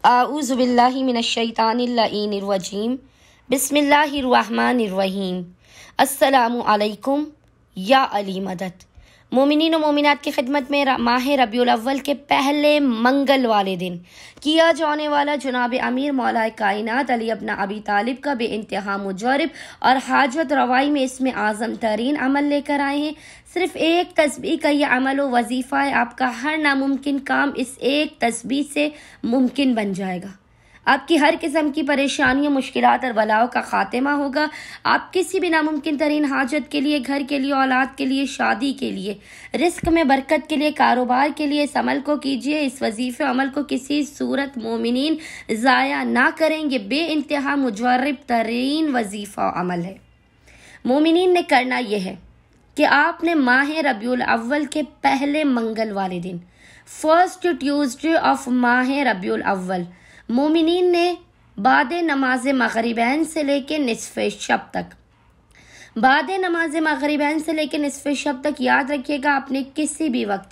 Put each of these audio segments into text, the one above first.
أعوذ بالله من الشيطان اللعين الرجيم بسم الله الرحمن الرحيم السلام عليكم يا علي مدد मोमिन और की खिदमत में माह अव्वल के पहले मंगल वाले दिन किया जाने वाला जनाब अमीर मौलाए कायनात अली अपना अबी तालिब का बे इंतहा मुजरब और हाजत रवाई में इसमें आज़म तरीन अमल लेकर आए हैं सिर्फ एक तस्बी का यह अमल व वजीफ़ा है आपका हर नामुमकिन काम इस एक तस्बी से मुमकिन बन जाएगा आपकी हर किस्म की परेशानियों मुश्किल और बलाओं का खात्मा होगा आप किसी भी नामुमकिन तरीन हाजत के लिए घर के लिए औलाद के लिए शादी के लिए रिस्क में बरकत के लिए कारोबार के लिए इस अमल को कीजिए इस वजीफ़े अमल को किसी सूरत मोमिन ज़ाया ना करेंगे बे इंतहा मुजरब तरीन वजीफ़ा अमल है मोमिन ने करना यह है कि आपने माह रबी अव्वल के पहले मंगल वाले दिन फर्स्ट ट्यूज़डे ऑफ माह रबी अव्वल मोमिन ने बाद नमाज मगरबैन से लेकर नसफ़ शब तक बाद नमाज मगरबैन से लेकिन इस शब तक याद रखिएगा आपने किसी भी वक्त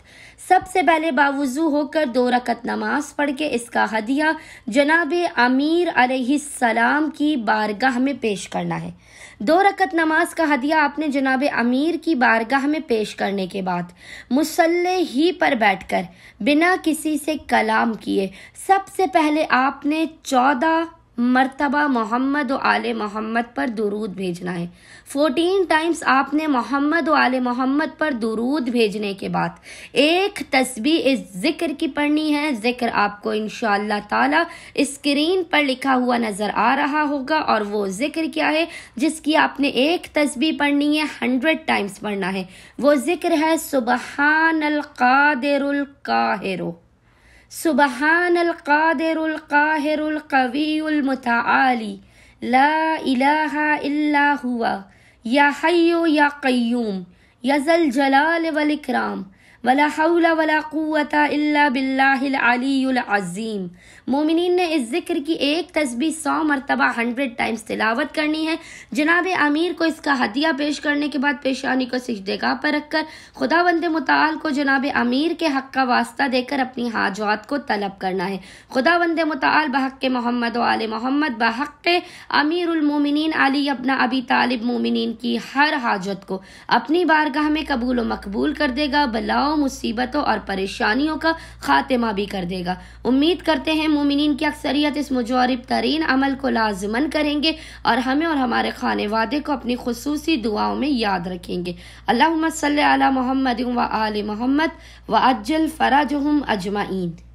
सबसे पहले बावजू होकर दो रकत नमाज पढ़ के इसका हदिया जनाब आमिर अलैहिस्सलाम की बारगाह में पेश करना है दो रकत नमाज का हदिया आपने जनाब अमीर की बारगाह में पेश करने के बाद मुसल्ले ही पर बैठकर बिना किसी से कलाम किए सबसे पहले आपने चौदह मरतबा मोहम्मद आल मोहम्मद पर दुरूद भेजना है फोर्टीन टाइम्स आपने मोहम्मद आल मोहम्मद पर दुरूद भेजने के बाद एक तस्वीर इस ज़िक्र की पढ़नी है ज़िक्र आपको इन ताला स्क्रीन पर लिखा हुआ नज़र आ रहा होगा और वो ज़िक्र क्या है जिसकी आपने एक तस्वीर पढ़नी है हंड्रेड टाइम्स पढ़ना है वो ज़िक्र है सुबहान का سبحان القادر القاهر القوي المتعالي لا إله إلا هو يا حي يا قيوم يا ذا الجلال والإكرام वला हौला वला क़ुवत इल्ला बिल्लाहिल अज़ीम मोमिनीन ने इस ज़िक्र की एक तस्बी सौ मरतबा हंड्रेड टाइम्स तिलावत करनी है जनाब अमीर को इसका हदिया पेश करने के बाद पेशानी को सिजदेगा पर रखकर खुदा बंद मताल को जनाब अमीर के हक़ का वास्ता देकर अपनी हाजात को तलब करना है खुदा बंद मताल बहक मोहम्मद वाल मोहम्मद बहक अमीरमिन अली अपना अबी तालिब मोमिन की हर हाजत को अपनी बारगाह में कबूल व मकबूल कर देगा बलाओ बलाओं मुसीबतों और परेशानियों का खात्मा भी कर देगा उम्मीद करते हैं मोमिन की अक्सरियत इस मुजरब तरीन अमल को लाजमन करेंगे और हमें और हमारे खाने वादे को अपनी खसूसी दुआओं में याद रखेंगे अल्लाह सल मोहम्मद व आल मोहम्मद व अज्जल फ़राजहम अजमाइन